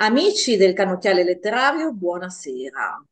Amici del canottiale letterario, buonasera.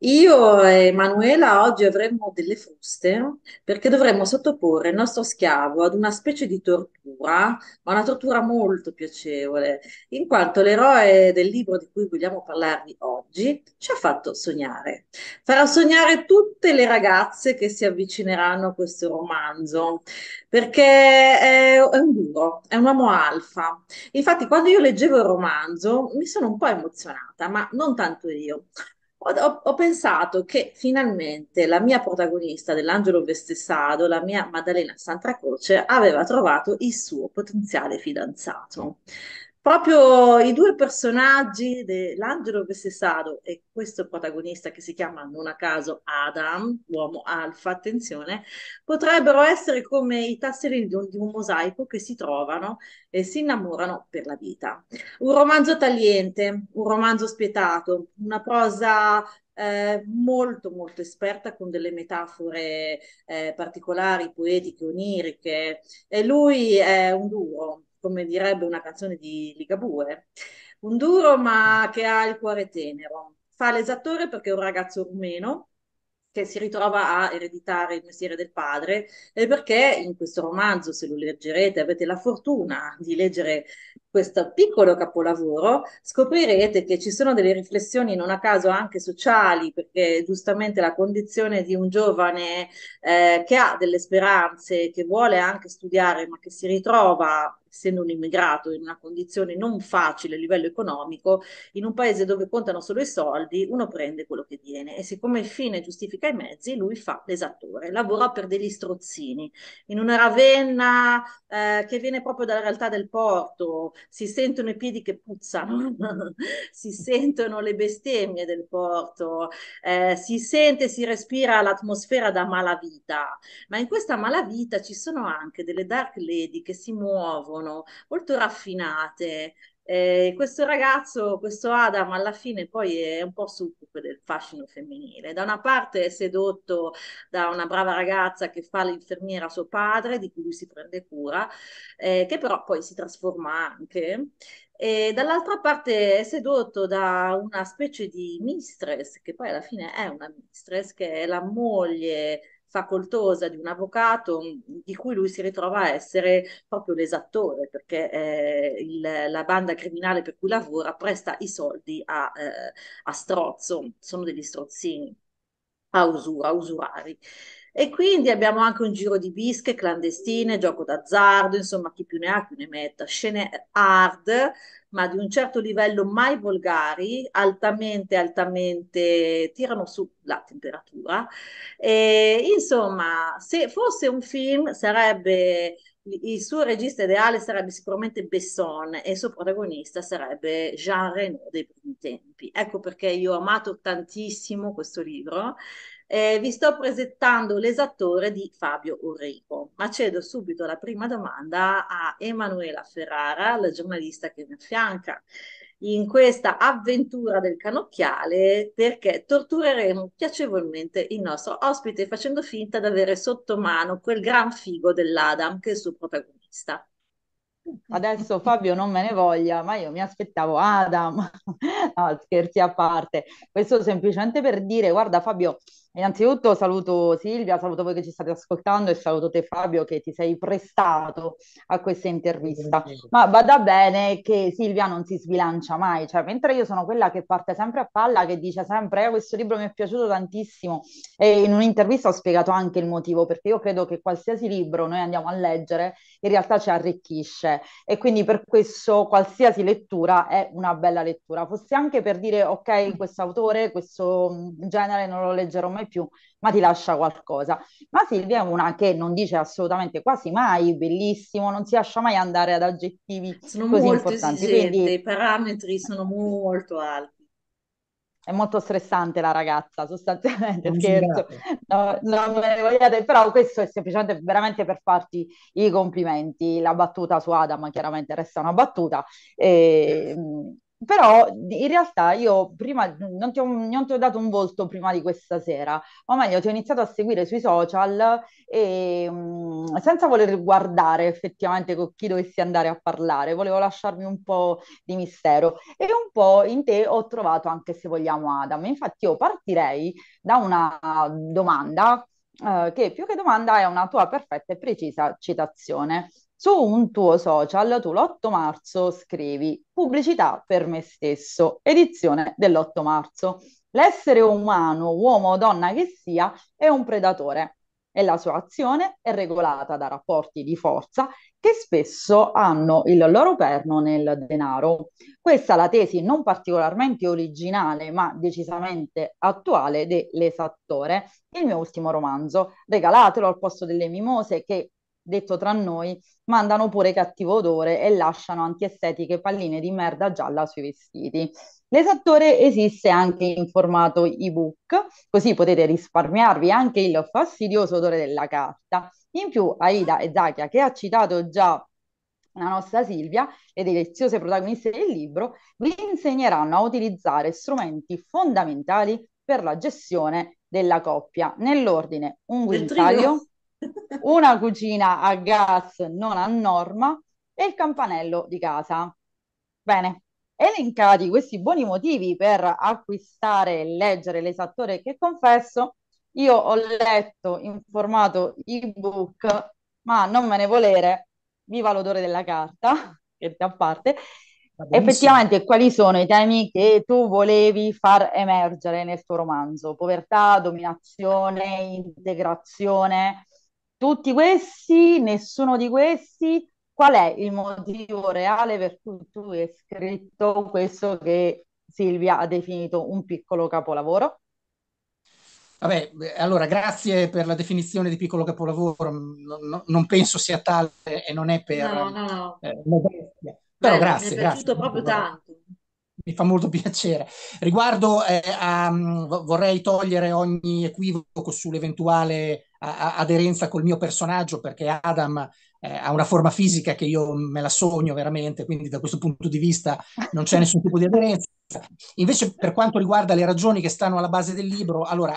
Io e Manuela oggi avremmo delle fruste perché dovremmo sottoporre il nostro schiavo ad una specie di tortura, ma una tortura molto piacevole, in quanto l'eroe del libro di cui vogliamo parlarvi oggi ci ha fatto sognare. Farà sognare tutte le ragazze che si avvicineranno a questo romanzo, perché è, è un duro, è un uomo alfa. Infatti, quando io leggevo il romanzo mi sono un po' emozionata, ma non tanto io, ho, ho, pensato che finalmente la mia protagonista dell'Angelo Vestessado, la mia Maddalena Santa Croce, aveva trovato il suo potenziale fidanzato. Proprio i due personaggi, dell'angelo l'angelo sado e questo protagonista che si chiama non a caso Adam, uomo alfa, attenzione, potrebbero essere come i tasselli di un mosaico che si trovano e si innamorano per la vita. Un romanzo tagliente, un romanzo spietato, una prosa eh, molto molto esperta con delle metafore eh, particolari, poetiche, oniriche. E lui è un duro, come direbbe una canzone di Ligabue, un duro ma che ha il cuore tenero. Fa l'esattore perché è un ragazzo rumeno che si ritrova a ereditare il mestiere del padre e perché in questo romanzo, se lo leggerete, avete la fortuna di leggere questo piccolo capolavoro, scoprirete che ci sono delle riflessioni non a caso anche sociali, perché giustamente la condizione di un giovane eh, che ha delle speranze, che vuole anche studiare, ma che si ritrova essendo un immigrato in una condizione non facile a livello economico, in un paese dove contano solo i soldi, uno prende quello che viene e siccome il fine giustifica i mezzi, lui fa l'esattore, lavora per degli strozzini, in una Ravenna eh, che viene proprio dalla realtà del porto, si sentono i piedi che puzzano, si sentono le bestemmie del porto, eh, si sente, si respira l'atmosfera da malavita, ma in questa malavita ci sono anche delle dark lady che si muovono, sono molto raffinate. Eh, questo ragazzo, questo Adam, alla fine poi è un po' succube del fascino femminile. Da una parte è sedotto da una brava ragazza che fa l'infermiera a suo padre, di cui lui si prende cura, eh, che però poi si trasforma anche. E dall'altra parte è sedotto da una specie di mistress, che poi alla fine è una mistress, che è la moglie facoltosa di un avvocato mm, di cui lui si ritrova a essere proprio l'esattore, perché eh, il, la banda criminale per cui lavora presta i soldi a, eh, a strozzo, sono degli strozzini, a usura, a usurari. E quindi abbiamo anche un giro di bische clandestine, gioco d'azzardo, insomma chi più ne ha più ne metta, scene hard, ma di un certo livello mai volgari, altamente, altamente tirano su la temperatura. E, insomma, se fosse un film sarebbe il suo regista ideale sarebbe sicuramente Besson e il suo protagonista sarebbe Jean Renaud dei primi tempi. Ecco perché io ho amato tantissimo questo libro eh, vi sto presentando l'esattore di Fabio Orrico, ma cedo subito la prima domanda a Emanuela Ferrara, la giornalista che mi affianca in questa avventura del canocchiale perché tortureremo piacevolmente il nostro ospite facendo finta di avere sotto mano quel gran figo dell'Adam che è il suo protagonista. Adesso Fabio non me ne voglia, ma io mi aspettavo Adam. No, scherzi a parte. Questo semplicemente per dire, guarda Fabio, Innanzitutto saluto Silvia, saluto voi che ci state ascoltando e saluto te Fabio che ti sei prestato a questa intervista. Ma vada bene che Silvia non si sbilancia mai, cioè mentre io sono quella che parte sempre a palla, che dice sempre eh, questo libro mi è piaciuto tantissimo e in un'intervista ho spiegato anche il motivo perché io credo che qualsiasi libro noi andiamo a leggere in realtà ci arricchisce e quindi per questo qualsiasi lettura è una bella lettura. Fosse anche per dire ok questo autore, questo genere non lo leggerò mai in più, ma ti lascia qualcosa. Ma Silvia è una che non dice assolutamente quasi mai bellissimo, non si lascia mai andare ad aggettivi sono così importanti. Quindi... i parametri sono molto alti. È molto stressante la ragazza, sostanzialmente, scherzo, no, non me ne vogliate, però questo è semplicemente veramente per farti i complimenti. La battuta su Adam chiaramente resta una battuta. E, mm, però in realtà io prima non ti, ho, non ti, ho, dato un volto prima di questa sera, o meglio ti ho iniziato a seguire sui social e mh, mm, senza voler guardare effettivamente con chi dovessi andare a parlare, volevo lasciarmi un po' di mistero e un po' in te ho trovato anche se vogliamo Adam. Infatti io partirei da una domanda eh, che più che domanda è una tua perfetta e precisa citazione. Su un tuo social tu l'8 marzo scrivi pubblicità per me stesso, edizione dell'8 marzo. L'essere umano, uomo o donna che sia, è un predatore e la sua azione è regolata da rapporti di forza che spesso hanno il loro perno nel denaro. Questa è la tesi non particolarmente originale, ma decisamente attuale dell'esattore, il mio ultimo romanzo. Regalatelo al posto delle mimose che detto tra noi, mandano pure cattivo odore e lasciano antiestetiche palline di merda gialla sui vestiti. L'esattore esiste anche in formato ebook, così potete risparmiarvi anche il fastidioso odore della carta. In più, Aida e Zachia, che ha citato già la nostra Silvia, le deliziose protagoniste del libro, vi insegneranno a utilizzare strumenti fondamentali per la gestione della coppia, nell'ordine un guinzaglio, una cucina a gas non a norma e il campanello di casa. Bene, elencati questi buoni motivi per acquistare e leggere l'esattore che confesso, io ho letto in formato ebook, ma non me ne volere, viva l'odore della carta, che a parte, effettivamente quali sono i temi che tu volevi far emergere nel tuo romanzo? Povertà, dominazione, integrazione, tutti questi, nessuno di questi, qual è il motivo reale per cui tu hai scritto questo che Silvia ha definito un piccolo capolavoro? Vabbè, allora grazie per la definizione di piccolo capolavoro, non, non penso sia tale e non è per no, no, no. Eh, però Beh, grazie. Mi è piaciuto grazie. proprio tanto mi fa molto piacere. Riguardo eh, a, mm, vorrei togliere ogni equivoco sull'eventuale aderenza col mio personaggio perché Adam eh, ha una forma fisica che io me la sogno veramente, quindi da questo punto di vista non c'è nessun tipo di aderenza. Invece per quanto riguarda le ragioni che stanno alla base del libro, allora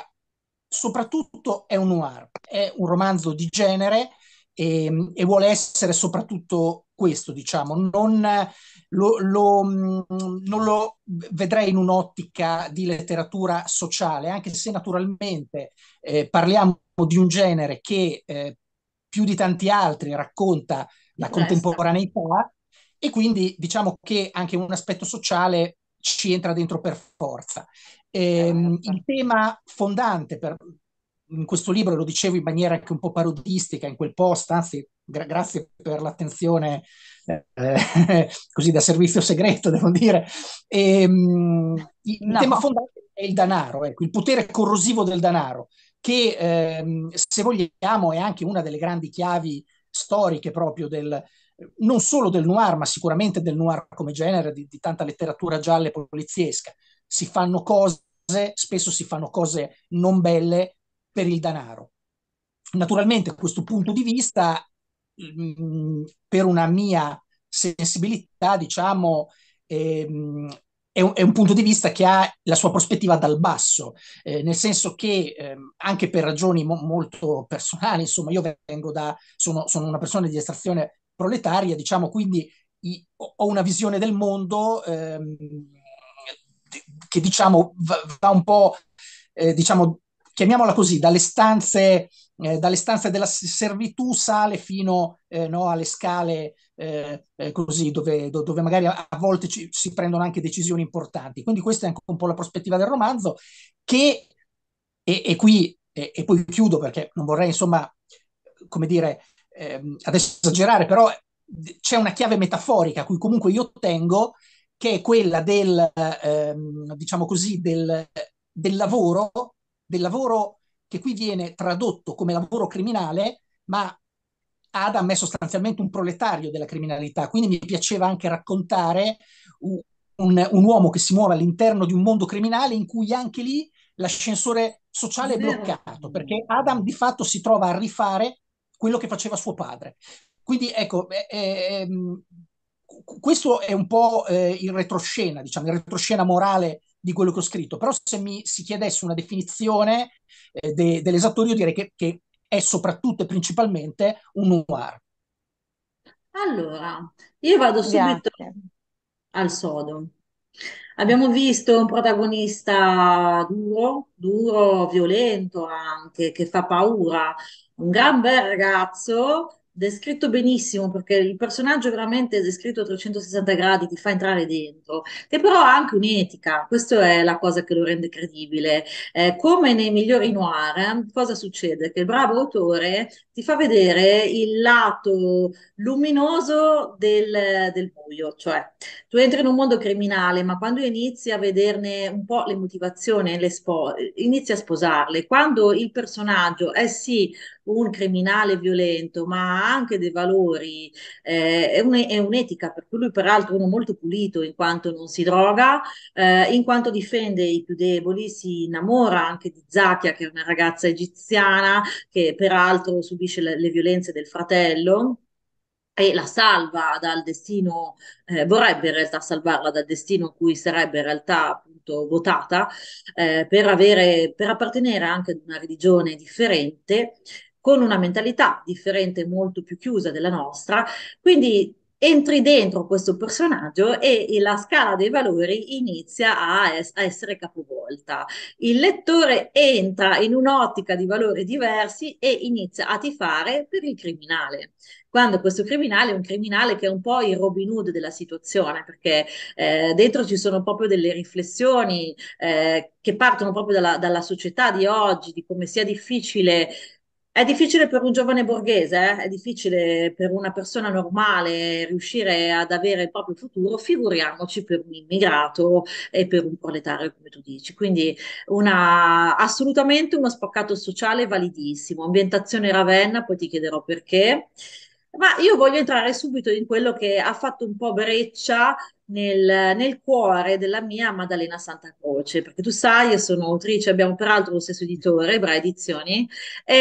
soprattutto è un noir, è un romanzo di genere e, ehm, e vuole essere soprattutto questo, diciamo, non lo, lo, mm, non lo vedrei in un'ottica di letteratura sociale, anche se naturalmente eh, parliamo di un genere che eh, più di tanti altri racconta la contemporaneità e quindi diciamo che anche un aspetto sociale ci entra dentro per forza. Eh, il tema fondante per, in questo libro, lo dicevo in maniera anche un po' parodistica in quel post, anzi gra- grazie per l'attenzione eh, così da servizio segreto, devo dire. E, ehm, no. il tema fondamentale è il denaro, ecco, il potere corrosivo del denaro, che ehm, se vogliamo è anche una delle grandi chiavi storiche proprio del, non solo del noir, ma sicuramente del noir come genere, di, di tanta letteratura gialla e poliziesca. Si fanno cose, spesso si fanno cose non belle per il denaro. Naturalmente questo punto di vista Mm, per una mia sensibilità, diciamo, ehm, è un, è un, punto di vista che ha la sua prospettiva dal basso, eh, nel senso che eh, anche per ragioni mo- molto personali, insomma, io vengo da, sono, sono, una persona di estrazione proletaria, diciamo, quindi i, ho una visione del mondo ehm, che diciamo va, va un po', eh, diciamo, chiamiamola così, dalle stanze eh, dalle stanze della servitù sale fino eh, no, alle scale eh, eh così, dove, dove, magari a, volte ci, si prendono anche decisioni importanti. Quindi questa è anche un po' la prospettiva del romanzo che, è qui, e, e, poi chiudo perché non vorrei insomma, come dire, ehm, adesso esagerare, però c'è una chiave metaforica a cui comunque io tengo, che è quella del, ehm, diciamo così, del, del lavoro, del lavoro che qui viene tradotto come lavoro criminale, ma Adam è sostanzialmente un proletario della criminalità, quindi mi piaceva anche raccontare un, un uomo che si muove all'interno di un mondo criminale in cui anche lì l'ascensore sociale è bloccato, perché Adam di fatto si trova a rifare quello che faceva suo padre. Quindi ecco, eh, eh, questo è un po' eh, il retroscena, diciamo, il retroscena morale di quello che ho scritto, però se mi si chiedesse una definizione eh, de, dell'esattore io direi che, che è soprattutto e principalmente un noir. Allora, io vado subito Grazie. al sodo. Abbiamo visto un protagonista duro, duro, violento anche, che fa paura, un gran bel ragazzo descritto benissimo perché il personaggio veramente è descritto a 360 gradi, ti fa entrare dentro, che però ha anche un'etica, questa è la cosa che lo rende credibile. Eh, come nei migliori noir, eh, cosa succede? Che il bravo autore ti fa vedere il lato luminoso del, del, buio, cioè tu entri in un mondo criminale, ma quando inizi a vederne un po' le motivazioni, le inizi a sposarle, quando il personaggio è sì un criminale violento, ma ha anche dei valori, eh, è, un, un'etica, per cui lui peraltro è uno molto pulito in quanto non si droga, eh, in quanto difende i più deboli, si innamora anche di Zakia, che è una ragazza egiziana che peraltro subisce subisce le, le violenze del fratello e la salva dal destino, eh, vorrebbe in realtà salvarla dal destino in cui sarebbe in realtà appunto votata eh, per, avere, per appartenere anche ad una religione differente con una mentalità differente, molto più chiusa della nostra. Quindi entri dentro questo personaggio e, la scala dei valori inizia a, es- a, essere capovolta. Il lettore entra in un'ottica di valori diversi e inizia a tifare per il criminale. Quando questo criminale è un criminale che è un po' il Robin Hood della situazione, perché eh, dentro ci sono proprio delle riflessioni eh, che partono proprio dalla, dalla società di oggi, di come sia difficile è difficile per un giovane borghese, eh? è difficile per una persona normale riuscire ad avere il proprio futuro, figuriamoci per un immigrato e per un proletario, come tu dici. Quindi una, assolutamente uno spaccato sociale validissimo. Ambientazione Ravenna, poi ti chiederò perché. Ma io voglio entrare subito in quello che ha fatto un po' breccia nel, nel, cuore della mia Maddalena Santa Croce, perché tu sai, io sono autrice, abbiamo peraltro lo stesso editore, Bra Edizioni, e,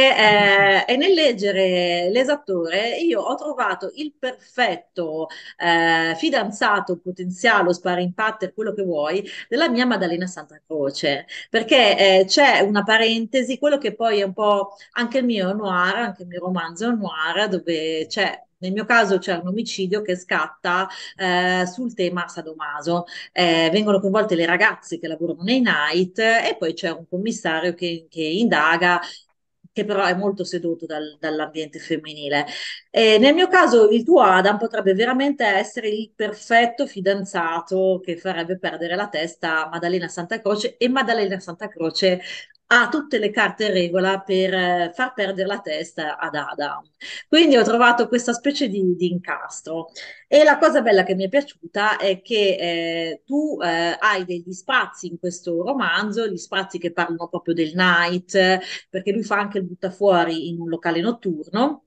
eh, e, nel leggere L'esattore io ho trovato il perfetto eh, fidanzato, potenziale, sparring partner, quello che vuoi, della mia Maddalena Santa Croce, perché eh, c'è una parentesi, quello che poi è un po' anche il mio noir, anche il mio romanzo noir, dove c'è nel mio caso c'è un omicidio che scatta eh, sul tema sadomaso. Eh, vengono coinvolte le ragazze che lavorano nei night e poi c'è un commissario che, che indaga che però è molto seduto dal, dall'ambiente femminile. E nel mio caso il tuo Adam potrebbe veramente essere il perfetto fidanzato che farebbe perdere la testa a Maddalena Santa Croce e Maddalena Santa Croce ha tutte le carte in regola per eh, far perdere la testa ad Adam. Quindi ho trovato questa specie di, di incastro. E la cosa bella che mi è piaciuta è che eh, tu eh, hai degli spazi in questo romanzo, gli spazi che parlano proprio del night, eh, perché lui fa anche il buttafuori in un locale notturno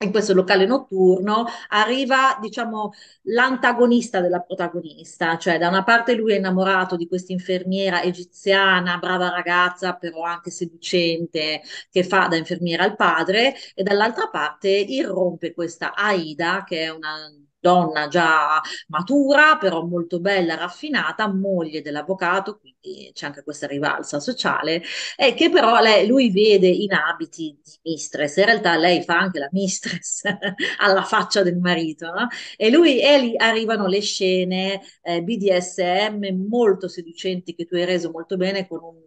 in questo locale notturno arriva, diciamo, l'antagonista della protagonista, cioè da una parte lui è innamorato di questa infermiera egiziana, brava ragazza, però anche seducente, che fa da infermiera al padre, e dall'altra parte irrompe questa Aida, che è una donna già matura, però molto bella, raffinata, moglie dell'avvocato, quindi c'è anche questa rivalsa sociale, e che però lei, lui vede in abiti di mistress, in realtà lei fa anche la mistress alla faccia del marito, no? e, lui, e lì arrivano le scene eh, BDSM molto seducenti che tu hai reso molto bene con un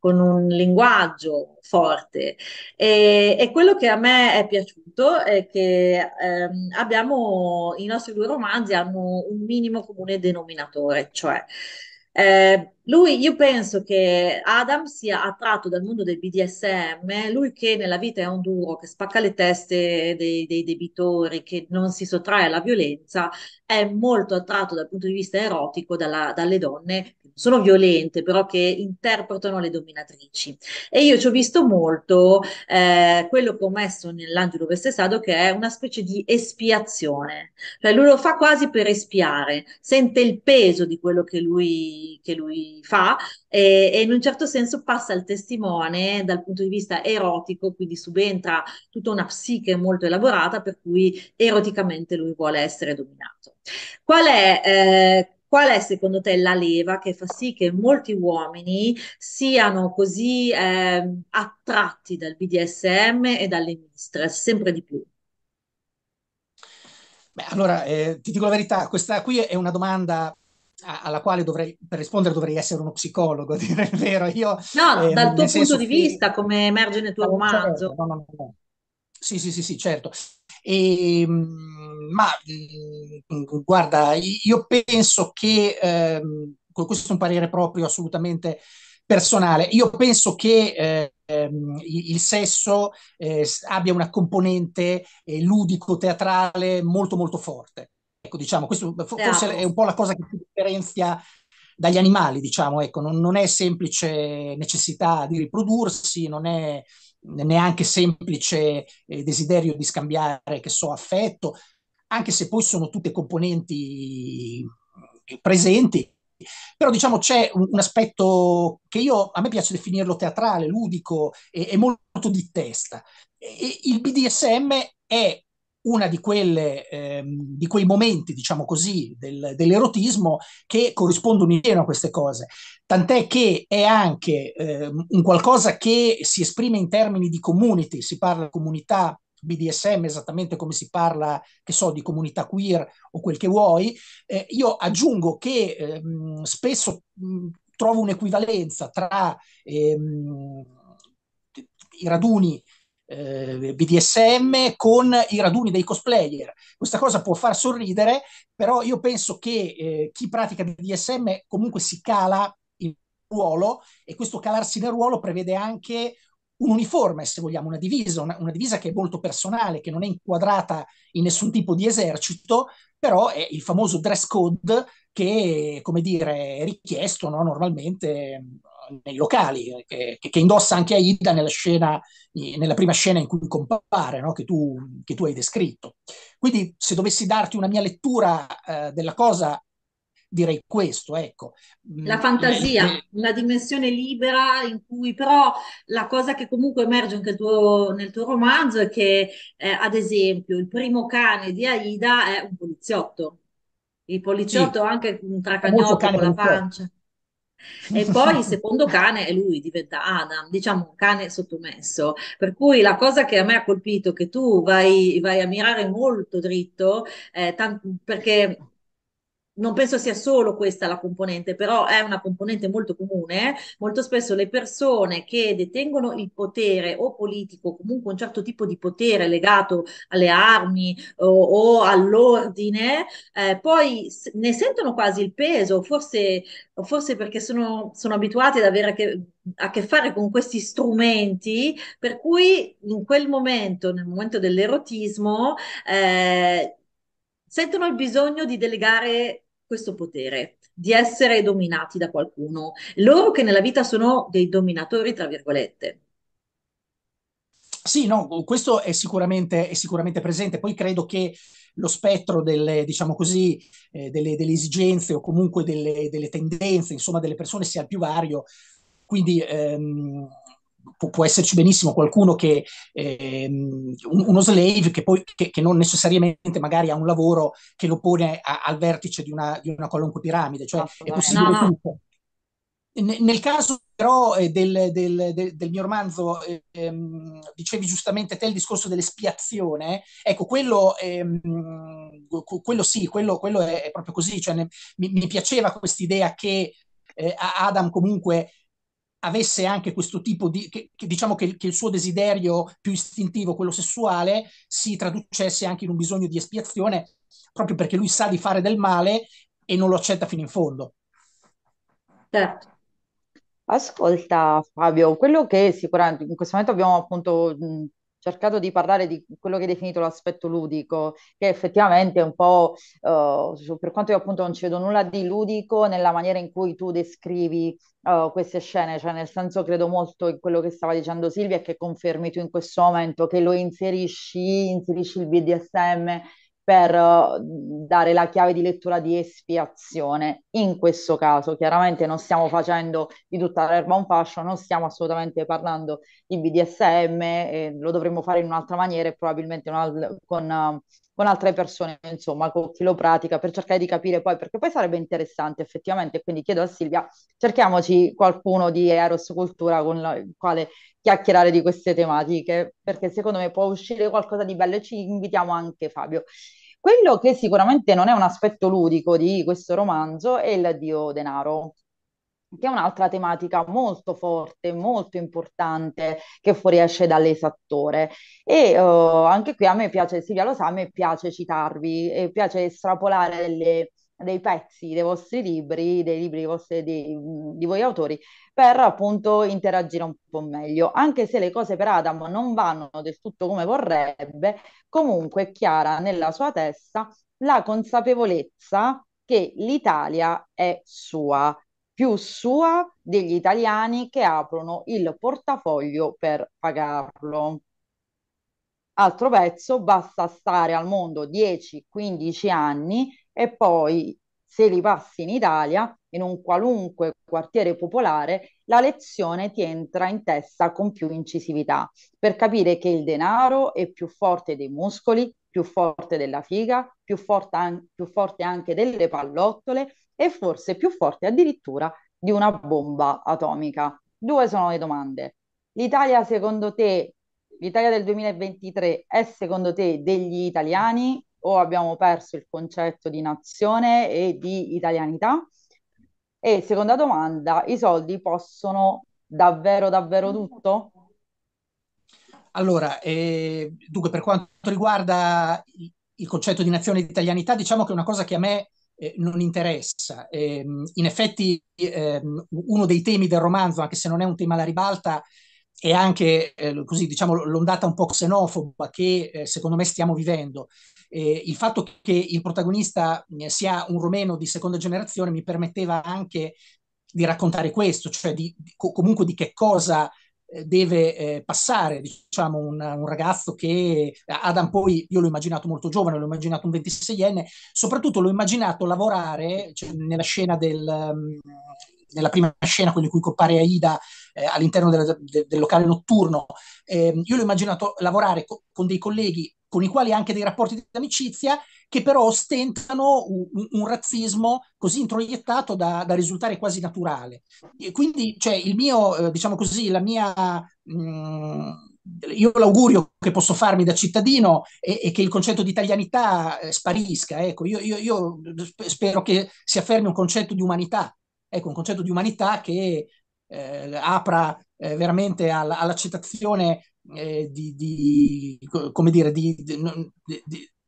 con un linguaggio forte. E, e quello che a me è piaciuto è che ehm, abbiamo, i nostri due romanzi hanno un minimo comune denominatore, cioè eh, lui, io penso che Adam sia attratto dal mondo del BDSM, lui che nella vita è un duro, che spacca le teste dei, dei, debitori, che non si sottrae alla violenza, è molto attratto dal punto di vista erotico dalla, dalle donne sono violente, però che interpretano le dominatrici. E io ci ho visto molto eh, quello che ho messo nell'Angelo Vestesado, che è una specie di espiazione, cioè lui lo fa quasi per espiare, sente il peso di quello che lui, che lui fa e, e in un certo senso passa il testimone dal punto di vista erotico, quindi subentra tutta una psiche molto elaborata per cui eroticamente lui vuole essere dominato. Qual è... Eh, Qual è secondo te la leva che fa sì che molti uomini siano così eh, attratti dal BDSM e dalle mistress, sempre di più? Beh, allora, eh, ti dico la verità, questa qui è una domanda alla quale dovrei, per rispondere dovrei essere uno psicologo, a dire il vero. Io, no, eh, dal tuo punto di vista, come emerge nel tuo eh, certo, romanzo. no, no, no. Sì, sì, sì, sì, certo. E, ehm, ma mm, mm, guarda, io penso che, eh, questo è un parere proprio assolutamente personale, io penso che... Eh, il sesso eh, abbia una componente eh, ludico-teatrale molto molto forte. Ecco, diciamo, questo forse è un po' la cosa che si differenzia dagli animali, diciamo, ecco, non, non è semplice necessità di riprodursi, non è neanche semplice eh, desiderio di scambiare, che so, affetto, anche se poi sono tutte componenti eh, presenti. Però diciamo c'è un, un aspetto che io, a me piace definirlo teatrale, ludico e, e molto di testa. E, il BDSM è una di, quelle, ehm, di quei momenti, diciamo così, del, dell'erotismo che corrispondono in pieno a queste cose. Tant'è che è anche ehm, un qualcosa che si esprime in termini di community, si parla di comunità BDSM esattamente come si parla, che so, di comunità queer o quel che vuoi. Eh, io aggiungo che ehm, spesso mh, trovo un'equivalenza tra ehm, i raduni eh, BDSM con i raduni dei cosplayer. Questa cosa può far sorridere, però io penso che eh, chi pratica BDSM comunque si cala in ruolo e questo calarsi nel ruolo prevede anche un uniforme, se vogliamo, una divisa, una, una divisa che è molto personale, che non è inquadrata in nessun tipo di esercito, però è il famoso dress code che, come dire, è richiesto no, normalmente nei locali, eh, che, che, indossa anche Aida nella, scena, nella prima scena in cui compare, no? che, tu, che, tu, hai descritto. Quindi se dovessi darti una mia lettura eh, della cosa, direi questo, ecco. Mm, la fantasia, eh, una dimensione libera in cui però la cosa che comunque emerge anche tuo, nel tuo romanzo è che, eh, ad esempio, il primo cane di Aida è un poliziotto. Il poliziotto sì, anche un cagnotti con la pancia. E poi il secondo cane è lui, diventa Adam, diciamo un cane sottomesso. Per cui la cosa che a me ha colpito è che tu vai, vai a mirare molto dritto, eh, tant- perché non penso sia solo questa la componente, però è una componente molto comune. Eh. Molto spesso le persone che detengono il potere o politico, comunque un certo tipo di potere legato alle armi o, o all'ordine, eh, poi ne sentono quasi il peso, forse, forse perché sono, sono abituati ad avere che, a che fare con questi strumenti, per cui in quel momento, nel momento dell'erotismo, eh, sentono il bisogno di delegare questo potere di essere dominati da qualcuno, loro che nella vita sono dei dominatori, tra virgolette. Sì, no, questo è sicuramente, è sicuramente presente. Poi credo che lo spettro delle, diciamo così, eh, delle, delle, esigenze o comunque delle, delle, tendenze, insomma, delle persone sia il più vario. Quindi ehm, può, può esserci benissimo qualcuno che, eh, uno slave che, poi, che, che, non necessariamente magari ha un lavoro che lo pone a, al vertice di una, di una qualunque piramide, cioè è possibile no, no. tutto. Nel caso però eh, del, del, del, mio romanzo, ehm, dicevi giustamente te il discorso dell'espiazione, ecco, quello, ehm, quello sì, quello, quello è, proprio così, cioè, ne, mi, mi, piaceva quest'idea che eh, Adam comunque avesse anche questo tipo di, che, che diciamo che, che, il suo desiderio più istintivo, quello sessuale, si traducesse anche in un bisogno di espiazione, proprio perché lui sa di fare del male e non lo accetta fino in fondo. Certo. Ascolta Fabio, quello che sicuramente in questo momento abbiamo appunto mh, cercato di parlare di quello che hai definito l'aspetto ludico, che effettivamente è un po', uh, per quanto io appunto non ci vedo nulla di ludico nella maniera in cui tu descrivi uh, queste scene, cioè nel senso credo molto in quello che stava dicendo Silvia e che confermi tu in questo momento, che lo inserisci, inserisci il BDSM per mhmm, dare la chiave di lettura di espiazione. In questo caso, chiaramente non stiamo facendo di tutta l'erba un fascio, non stiamo assolutamente parlando di BDSM, eh, lo dovremmo fare in un'altra maniera e probabilmente una, con con altre persone, insomma, con chi lo pratica, per cercare di capire poi, perché poi sarebbe interessante effettivamente, quindi chiedo a Silvia, cerchiamoci qualcuno di Eros Cultura con il quale chiacchierare di queste tematiche, perché secondo me può uscire qualcosa di bello e ci invitiamo anche Fabio. Quello che sicuramente non è un aspetto ludico di questo romanzo è il dio denaro, che è un'altra tematica molto forte, molto importante che fuoriesce dall'esattore. E uh, anche qui a me piace, Silvia lo sa, a me piace citarvi e piace estrapolare delle, dei pezzi dei vostri libri, dei libri vostri, di, di, voi autori, per appunto interagire un po' meglio. Anche se le cose per Adam non vanno del tutto come vorrebbe, comunque Chiara nella sua testa la consapevolezza che l'Italia è sua più sua degli italiani che aprono il portafoglio per pagarlo. Altro pezzo, basta stare al mondo 10-15 anni e poi se li passi in Italia, in un qualunque quartiere popolare, la lezione ti entra in testa con più incisività, per capire che il denaro è più forte dei muscoli, più forte della figa, più forte, an- più forte anche delle pallottole e forse più forte addirittura di una bomba atomica. Due sono le domande. L'Italia secondo te, l'Italia del 2023 è secondo te degli italiani o abbiamo perso il concetto di nazione e di italianità? E seconda domanda, i soldi possono davvero davvero tutto? Allora, eh, dunque, per quanto riguarda il, concetto di nazione e di italianità, diciamo che è una cosa che a me eh, non interessa. Eh, in effetti, ehm, uno dei temi del romanzo, anche se non è un tema alla ribalta, è anche eh, così, diciamo, l'ondata un po' xenofoba che eh, secondo me stiamo vivendo. Eh, il fatto che il protagonista sia un romeno di seconda generazione mi permetteva anche di raccontare questo, cioè di, di, comunque di che cosa eh, deve eh, passare, diciamo, un, un, ragazzo che eh, Adam poi io l'ho immaginato molto giovane, l'ho immaginato un 26enne, soprattutto l'ho immaginato lavorare cioè, nella scena del um, nella prima scena, quella in cui compare Aida eh, all'interno della, de, del locale notturno, eh, io l'ho immaginato lavorare co- con dei colleghi con i quali ha anche dei rapporti di amicizia che però ostentano un, un razzismo così introiettato da, da, risultare quasi naturale. E quindi, cioè, il mio, eh, diciamo così, la mia... Mh, mm, io l'augurio che posso farmi da cittadino è, è che il concetto di italianità eh, sparisca. Ecco, io, io, io, spero che si affermi un concetto di umanità, ecco, un concetto di umanità che eh, apra eh, veramente all'accettazione eh, di, di, come dire, di, di,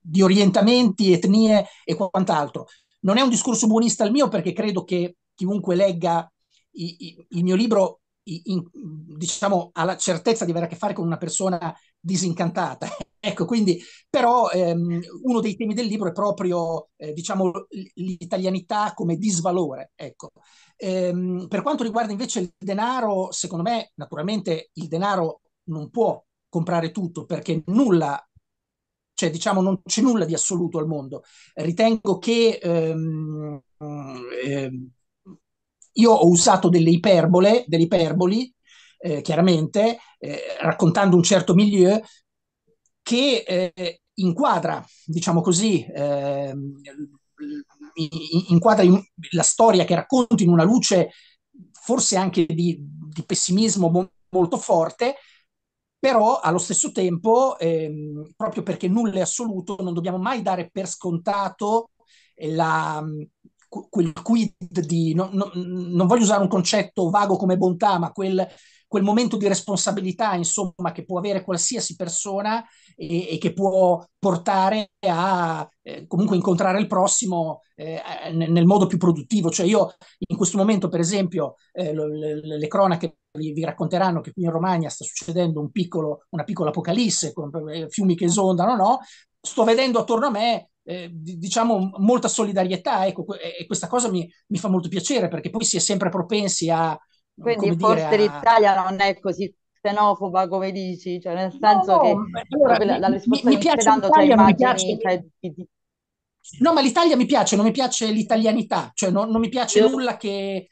di orientamenti, etnie e quant'altro. Non è un discorso buonista il mio perché credo che chiunque legga i, i, il mio libro in, diciamo, ha la certezza di avere a che fare con una persona disincantata. ecco, quindi, però ehm, uno dei temi del libro è proprio, eh, diciamo, l'italianità come disvalore, ecco. Ehm, per quanto riguarda invece il denaro, secondo me, naturalmente, il denaro non può comprare tutto perché nulla cioè diciamo non c'è nulla di assoluto al mondo. Ritengo che ehm, ehm, io ho usato delle iperbole, delle iperboli, eh, chiaramente, eh, raccontando un certo milieu che eh, inquadra, diciamo così, ehm, inquadra in, la storia che racconto in una luce forse anche di, di pessimismo mo- molto forte, però allo stesso tempo, ehm, proprio perché nulla è assoluto, non dobbiamo mai dare per scontato eh, la, mm, quel quid di, no, no, non voglio usare un concetto vago come bontà, ma quel quel momento di responsabilità, insomma, che può avere qualsiasi persona e, e che può portare a eh, comunque incontrare il prossimo eh, nel modo più produttivo. Cioè io in questo momento, per esempio, eh, le, le, cronache vi, vi, racconteranno che qui in Romagna sta succedendo un piccolo, una piccola apocalisse con eh, fiumi che esondano, no? Sto vedendo attorno a me eh, diciamo molta solidarietà ecco, e questa cosa mi, mi, fa molto piacere perché poi si è sempre propensi a, quindi forse dire, l'Italia non è così xenofoba come dici, cioè nel senso no, che allora, la, la, risposta mi, mi piace dando cioè immagini piace... Cioè, di... No, ma l'Italia mi piace, non mi piace l'italianità, cioè non, non mi piace io, nulla che,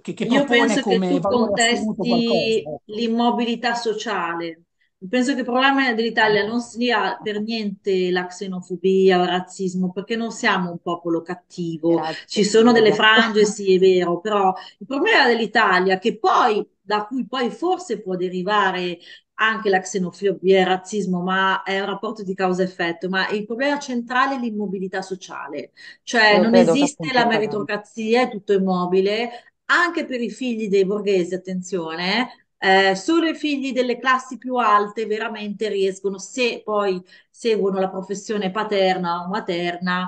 che, che io penso come che tu contesti ecco. l'immobilità sociale, Penso che il problema dell'Italia non sia per niente la xenofobia o il razzismo, perché non siamo un popolo cattivo, Grazie. ci sono delle frange, sì, è vero, però il problema dell'Italia, che poi, da cui poi forse può derivare anche la xenofobia e il razzismo, ma è un rapporto di causa-effetto, ma il problema centrale è l'immobilità sociale, cioè Io non esiste la meritocrazia, è tutto immobile, anche per i figli dei borghesi, attenzione, eh, solo i figli delle classi più alte veramente riescono, se poi seguono la professione paterna o materna,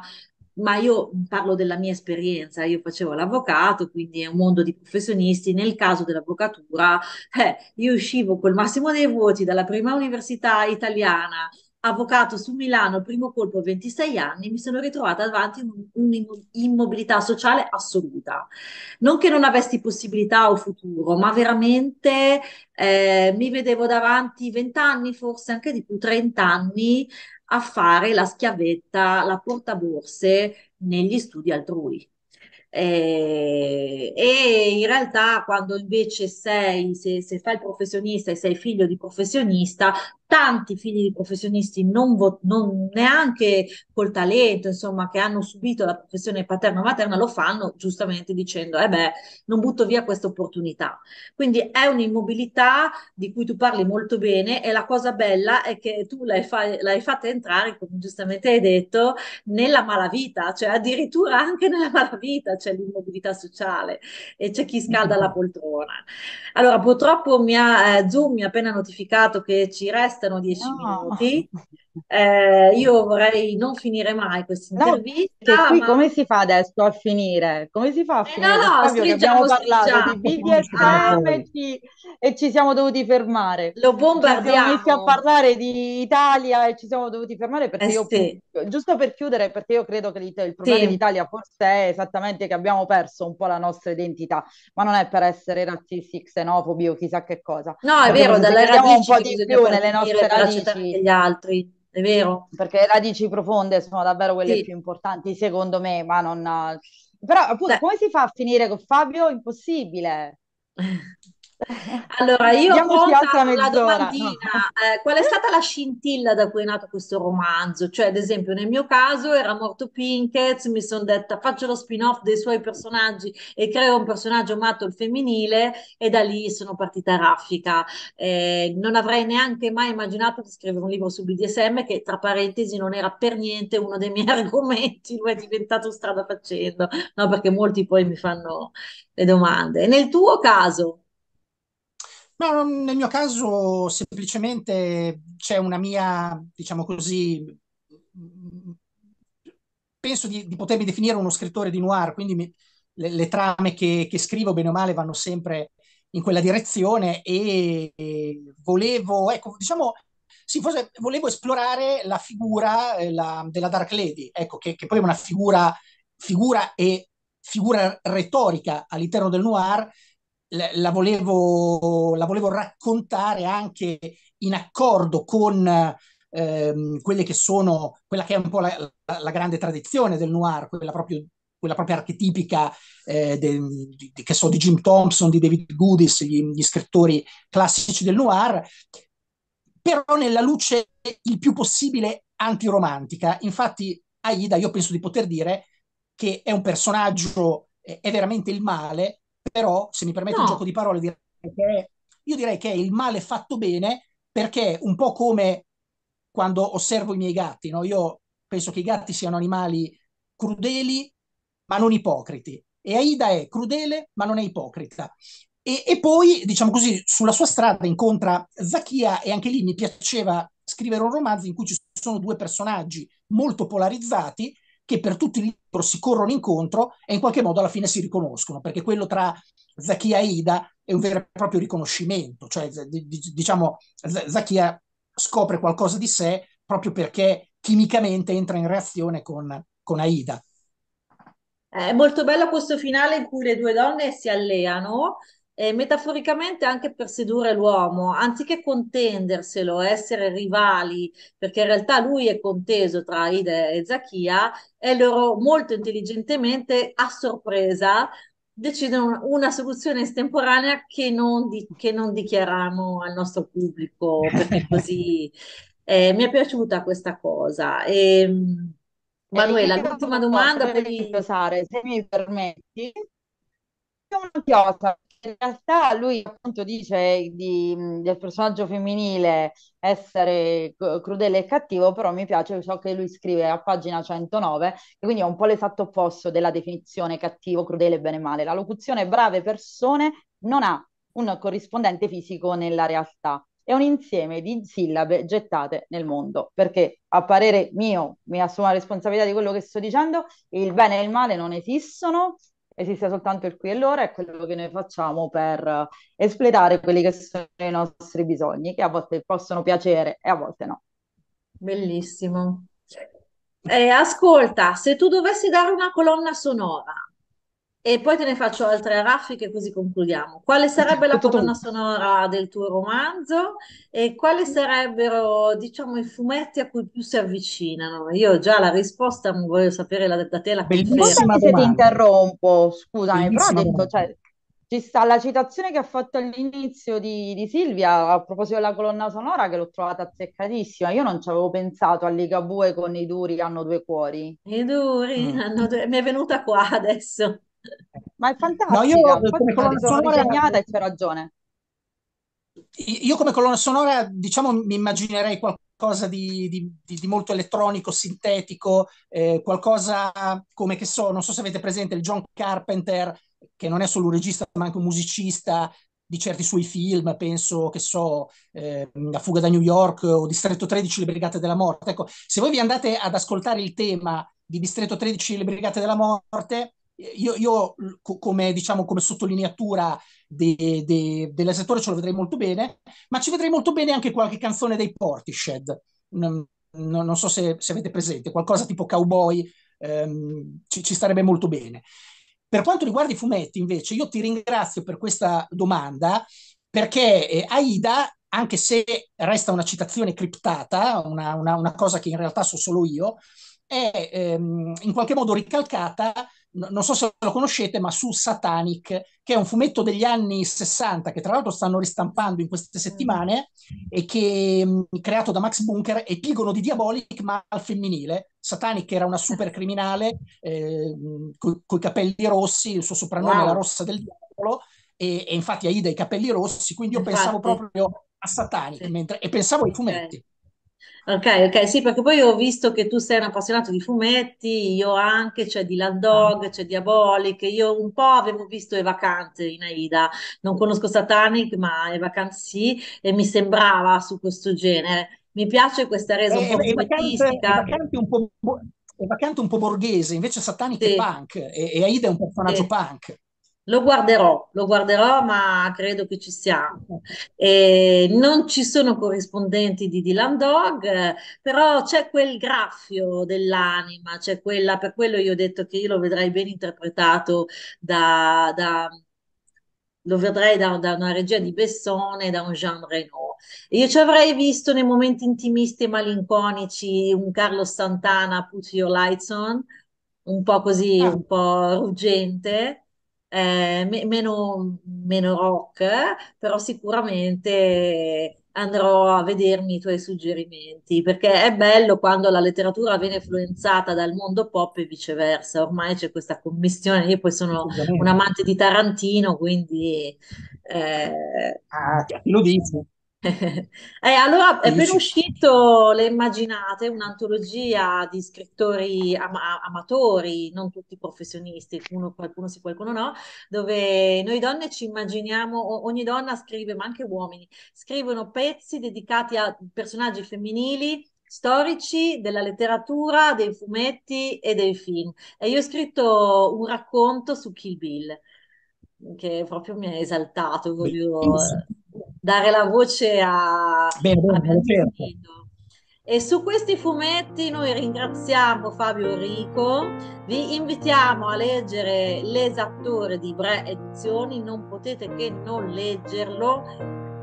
ma io parlo della mia esperienza, io facevo l'avvocato, quindi è un mondo di professionisti, nel caso dell'avvocatura eh, io uscivo col massimo dei voti dalla prima università italiana avvocato su Milano, primo colpo, 26 anni, mi sono ritrovata davanti a un'immobilità sociale assoluta. Non che non avessi possibilità o futuro, ma veramente eh, mi vedevo davanti 20 anni, forse anche di più, 30 anni, a fare la schiavetta, la portaborse negli studi altrui. Eh, e in realtà, quando invece sei, se, se, fai il professionista e sei figlio di professionista, tanti figli di professionisti non, vo- non neanche col talento, insomma, che hanno subito la professione paterna o materna, lo fanno giustamente dicendo, eh beh, non butto via questa opportunità. Quindi è un'immobilità di cui tu parli molto bene e la cosa bella è che tu l'hai, fa- l'hai fatta entrare, come giustamente hai detto, nella malavita, cioè addirittura anche nella malavita c'è l'immobilità sociale e c'è chi scalda la poltrona. Allora, purtroppo mi eh, Zoom mi ha appena notificato che ci resta restano dieci no. minuti. Eh, io vorrei non finire mai questa intervista. No, qui ma... come si fa adesso a finire? Come si fa a finire? Eh no, no, Fabio, abbiamo parlato di BDSM ah. e, ci, e ci siamo dovuti fermare. Lo bombardiamo. Siamo a parlare di Italia e ci siamo dovuti fermare perché eh, io, sì. giusto per chiudere, perché io credo che il problema sì. dell'Italia forse è esattamente che abbiamo perso un po' la nostra identità, ma non è per essere razzisti, xenofobi o chissà che cosa. No, è perché vero, dalle radici un po' di più nelle nostre venire dall'accettare degli altri, è vero? Perché le radici profonde sono davvero quelle sì. più importanti, secondo me, ma non... Però appunto, Beh. come si fa a finire con Fabio? Impossibile. Allora, io Andiamo conto la domandina, no. eh, qual è stata la scintilla da cui è nato questo romanzo? Cioè, ad esempio, nel mio caso era morto Pinkett, mi sono detta faccio lo spin-off dei suoi personaggi e creo un personaggio matto il femminile e da lì sono partita raffica. Eh, non avrei neanche mai immaginato di scrivere un libro su BDSM che, tra parentesi, non era per niente uno dei miei argomenti, lo è diventato strada facendo, no? Perché molti poi mi fanno le domande. E nel tuo caso? No, nel mio caso semplicemente c'è una mia, diciamo così, penso di, di potermi definire uno scrittore di noir, quindi mi, le, le, trame che, che, scrivo bene o male vanno sempre in quella direzione e, e volevo, ecco, diciamo, sì, forse volevo esplorare la figura eh, la, della Dark Lady, ecco, che, che, poi è una figura, figura e figura retorica all'interno del noir la volevo, la volevo raccontare anche in accordo con ehm, quelle che sono, quella che è un po' la, la, grande tradizione del noir, quella proprio quella propria archetipica eh, de, de, che so, di Jim Thompson, di David Goodis, gli, gli, scrittori classici del noir, però nella luce il più possibile antiromantica. Infatti Aida io penso di poter dire che è un personaggio, è veramente il male, però se mi permette no. un gioco di parole, direi che, io direi che è il male fatto bene perché un po' come quando osservo i miei gatti, no? io penso che i gatti siano animali crudeli ma non ipocriti e Aida è crudele ma non è ipocrita. E, e poi, diciamo così, sulla sua strada incontra Zacchia e anche lì mi piaceva scrivere un romanzo in cui ci sono due personaggi molto polarizzati che per tutti i libri si corrono incontro e in qualche modo alla fine si riconoscono, perché quello tra Zachia e Ida è un vero e proprio riconoscimento, cioè diciamo Zachia scopre qualcosa di sé proprio perché chimicamente entra in reazione con, con Aida. È molto bello questo finale in cui le due donne si alleano eh, metaforicamente anche per sedurre l'uomo, anziché contenderselo, essere rivali, perché in realtà lui è conteso tra Ida e Zachia, e loro molto intelligentemente, a sorpresa, decidono una soluzione estemporanea che non, di- che non dichiariamo al nostro pubblico, perché così eh, mi è piaciuta questa cosa. E, eh, Manuela, l'ultima domanda. Per... Sare, se mi permetti, una chiosa in realtà lui appunto dice di, del personaggio femminile essere crudele e cattivo, però mi piace ciò che lui scrive a pagina 109, che quindi è un po' l'esatto opposto della definizione cattivo, crudele bene e male. La locuzione brave persone non ha un corrispondente fisico nella realtà è un insieme di sillabe gettate nel mondo, perché a parere mio, mi assumo la responsabilità di quello che sto dicendo, il bene e il male non esistono, esiste soltanto il qui e l'ora è quello che noi facciamo per espletare quelli che sono i nostri bisogni, che a volte possono piacere e a volte no. Bellissimo. Eh, ascolta, se tu dovessi dare una colonna sonora e poi te ne faccio altre a raffiche così concludiamo. Quale sarebbe la colonna sonora del tuo romanzo e quali sarebbero, diciamo, i fumetti a cui più si avvicinano? Io già la risposta voglio sapere la, da te la conferma. Scusami se ti interrompo, scusami, Bellissima però detto, cioè, ci sta la citazione che ha fatto all'inizio di, di, Silvia a proposito della colonna sonora che l'ho trovata azzeccatissima. Io non ci avevo pensato a Ligabue con i duri hanno due cuori. I duri mm. hanno due... mi è venuta qua adesso. Ma è fantastico. No, io come colonna sonora disegnata e c'è ragione. Io come colonna sonora, diciamo, mi immaginerei qualcosa di, di, di molto elettronico, sintetico, eh, qualcosa come che so, non so se avete presente il John Carpenter, che non è solo un regista, ma anche un musicista, di certi suoi film, penso che so, eh, La fuga da New York o Distretto 13, Le Brigate della Morte. Ecco, se voi vi andate ad ascoltare il tema di Distretto 13, Le Brigate della Morte, io, io come, diciamo, come, sottolineatura de, de, dell'esettore ce lo vedrei molto bene, ma ci vedrei molto bene anche qualche canzone dei Portishead. Non, non so se, se, avete presente, qualcosa tipo cowboy ehm, ci, ci starebbe molto bene. Per quanto riguarda i fumetti, invece, io ti ringrazio per questa domanda perché eh, Aida, anche se resta una citazione criptata, una, una, una cosa che in realtà so solo io, è ehm, in qualche modo ricalcata non so se lo conoscete, ma su Satanic, che è un fumetto degli anni 60, che tra l'altro stanno ristampando in queste mm. settimane, e che è mm, creato da Max Bunker, epigono di Diabolic, ma al femminile. Satanic era una super criminale, eh, mm, con i capelli rossi, il suo soprannome wow. è la rossa del diavolo, e, e infatti Aida ha i capelli rossi, quindi io infatti. pensavo proprio a Satanic, sì. mentre, e pensavo ai fumetti. Ok, ok, sì, perché poi ho visto che tu sei un appassionato di fumetti, io anche, c'è cioè di ah. Dog, c'è cioè Diaboliche, io un po' avevo visto E Vacanze in Aida, non conosco Satanic, ma E Vacanze sì, e mi sembrava su questo genere. Mi piace questa resa un eh, po' fumettistica. E Vacante un po' borghese, invece Satanic sì. è punk e, e Aida è un personaggio sì. punk. Lo guarderò, lo guarderò, ma credo che ci siamo. E non ci sono corrispondenti di Dylan Dog, però c'è quel graffio dell'anima, c'è quella, per quello io ho detto che io lo vedrei ben interpretato da, da lo vedrei da, da, una regia di Bessone, da un Jean Reno. Io ci avrei visto nei momenti intimisti e malinconici un Carlo Santana, Put Your Lights On, un po' così, ah. un po' ruggente, eh, me- meno, meno rock, però sicuramente andrò a vedermi i tuoi suggerimenti, perché è bello quando la letteratura viene influenzata dal mondo pop e viceversa. Ormai c'è questa commissione, io poi sono un amante di Tarantino, quindi... Eh... Ah, lo dici. Eh, allora, è appena uscito Le Immaginate, un'antologia di scrittori am- amatori, non tutti professionisti, uno, qualcuno sì, qualcuno no, dove noi donne ci immaginiamo, ogni donna scrive, ma anche uomini, scrivono pezzi dedicati a personaggi femminili storici della letteratura, dei fumetti e dei film. E io ho scritto un racconto su Kill Bill, che proprio mi ha esaltato, voglio... Bellissimo eh, dare la voce a, bene, bene, certo. E su questi fumetti noi ringraziamo Fabio Rico, vi invitiamo a leggere L'esattore di Bre Edizioni, non potete che non leggerlo.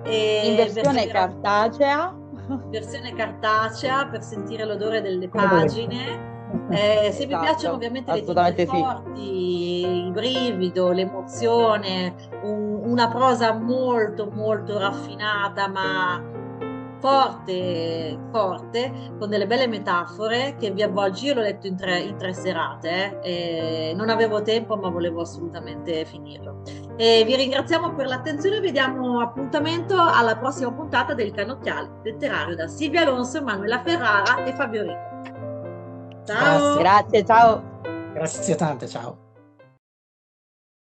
E In versione cartacea. Versione cartacea per sentire l'odore delle pagine Eh, se esatto, vi piacciono ovviamente le cose forti, il brivido, l'emozione, un, una prosa molto molto raffinata ma forte, forte, con delle belle metafore che vi avvolgi, io l'ho letto in tre, in tre serate, eh, non avevo tempo ma volevo assolutamente finirlo. E vi ringraziamo per l'attenzione, vi diamo appuntamento alla prossima puntata del Canocchiale letterario da Silvia Alonso, Manuela Ferrara e Fabio Ricco. Ciao. Grazie, grazie ciao. Grazie tante, ciao.